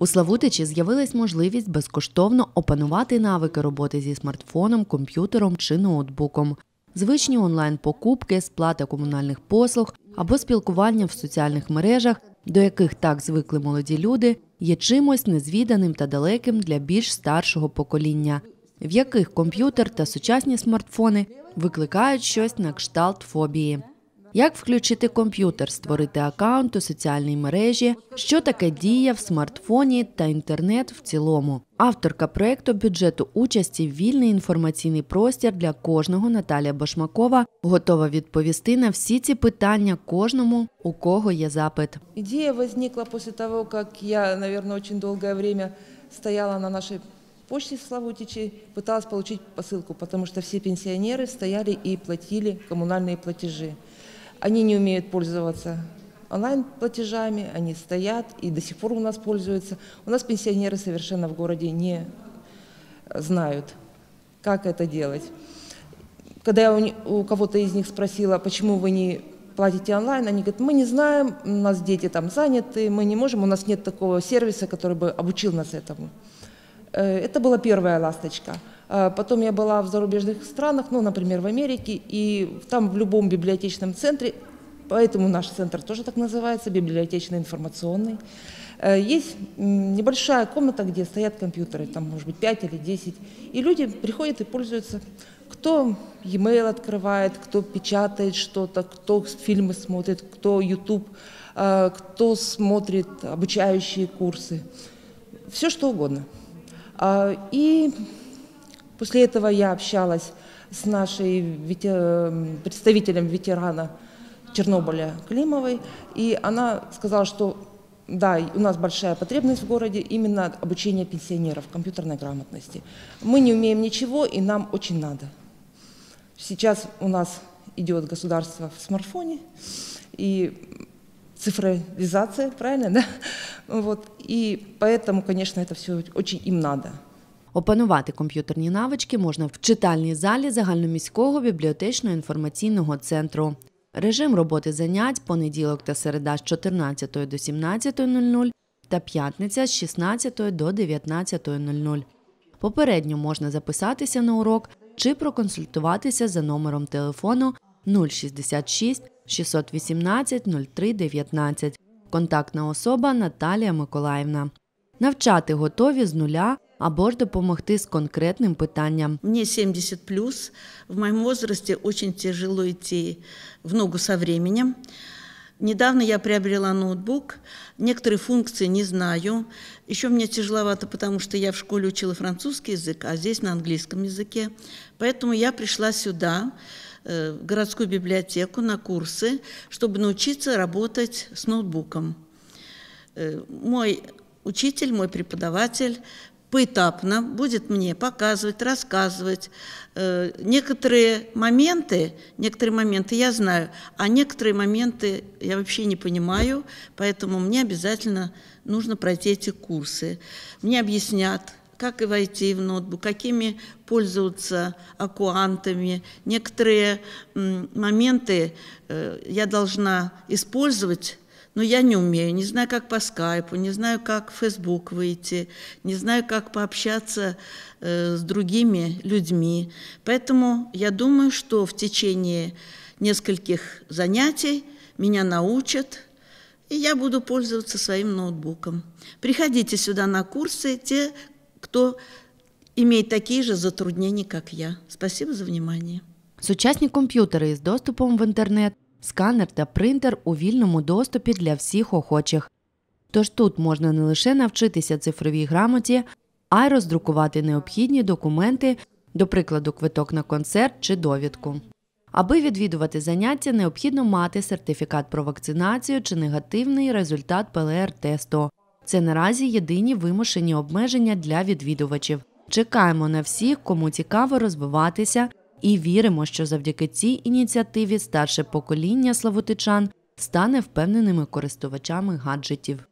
У Славутичі з'явилась можливість безкоштовно опанувати навики роботи зі смартфоном, комп'ютером чи ноутбуком, звичні онлайн-покупки, сплата комунальних послуг або спілкування в соціальних мережах, до яких так звикли молоді люди, є чимось незвіданим та далеким для більш старшого покоління, в яких комп'ютер та сучасні смартфони викликають щось на кшталт фобії як включити комп'ютер, створити акаунт у соціальній мережі, що таке дія в смартфоні та інтернет в цілому. Авторка проекту бюджету участі вільний інформаційний простір для кожного Наталія Башмакова готова відповісти на всі ці питання кожному, у кого є запит. Ідея виникла після того, як я, мабуть, дуже довге время стояла на нашій почте в Славутичі, пыталась получить посылку, потому что все пенсионеры стояли і платили комунальні платежі. Они не умеют пользоваться онлайн-платежами, они стоят и до сих пор у нас пользуются. У нас пенсионеры совершенно в городе не знают, как это делать. Когда я у, кого-то из них спросила, почему вы не платите онлайн, они говорят, мы не знаем, у нас дети там заняты, мы не можем, у нас нет такого сервиса, который бы обучил нас этому. Э, это была первая ласточка. А потом я была в зарубежных странах, ну, например, в Америке, и там в любом библиотечном центре, поэтому наш центр тоже так называется, библиотечно-информационный, э, есть небольшая комната, где стоят компьютеры, там, может быть, 5 или 10, и люди приходят и пользуются. Кто e-mail открывает, кто печатает что-то, кто фильмы смотрит, кто YouTube, э, кто смотрит обучающие курсы. Все что угодно. А, и после этого я общалась с нашей ветер... Эм, представителем ветерана Чернобыля Климовой, и она сказала, что да, у нас большая потребность в городе именно обучения пенсионеров компьютерной грамотности. Мы не умеем ничего, и нам очень надо. Сейчас у нас идет государство в смартфоне, и цифровизация, правильно, да? Вот. И поэтому, конечно, это все очень им надо. Опанувати комп'ютерні навички можна в читальній залі загальноміського бібліотечно-інформаційного центру. Режим роботи занять понеділок та середа з 14 до 17.00 та п'ятниця з 16 до 19.00. Попередньо можна записатися на урок чи проконсультуватися за номером телефону 066 618 03 19. Контактна особа Наталія Миколаївна. Навчати готові з нуля або ж допомогти з конкретним питанням. Мені 70 плюс. В моєму возрасте очень тяжело йти в ногу со временем. Недавно я приобрела ноутбук, некоторые функции не знаю. Еще мне тяжеловато, потому что я в школе учила французский язык, а здесь на английском языке. Поэтому я пришла сюда, в э, городскую библиотеку на курсы, чтобы научиться работать с ноутбуком. Э, мой учитель, мой преподаватель поэтапно будет мне показывать, рассказывать. Э, некоторые моменты, некоторые моменты я знаю, а некоторые моменты я вообще не понимаю, поэтому мне обязательно нужно пройти эти курсы. Мне объяснят, как и войти в ноутбук, какими пользоваться аккуантами. Некоторые моменты э, я должна использовать, но я не умею, не знаю, как по скайпу, не знаю, как в Facebook выйти, не знаю, как пообщаться э, с другими людьми. Поэтому я думаю, что в течение нескольких занятий меня научат, и я буду пользоваться своим ноутбуком. Приходите сюда на курсы, те, кто имеет такие же затруднения, как я. Спасибо за внимание. Сучасні комп'ютери із доступом в інтернет, сканер та принтер у вільному доступі для всіх охочих. Тож тут можна не лише навчитися цифровій грамоті, а й роздрукувати необхідні документи, до прикладу, квиток на концерт чи довідку. Аби відвідувати заняття, необхідно мати сертифікат про вакцинацію чи негативний результат ПЛР-тесту. Це наразі єдині вимушені обмеження для відвідувачів. Чекаємо на всіх, кому цікаво розвиватися, і віримо, що завдяки цій ініціативі старше покоління славутичан стане впевненими користувачами гаджетів.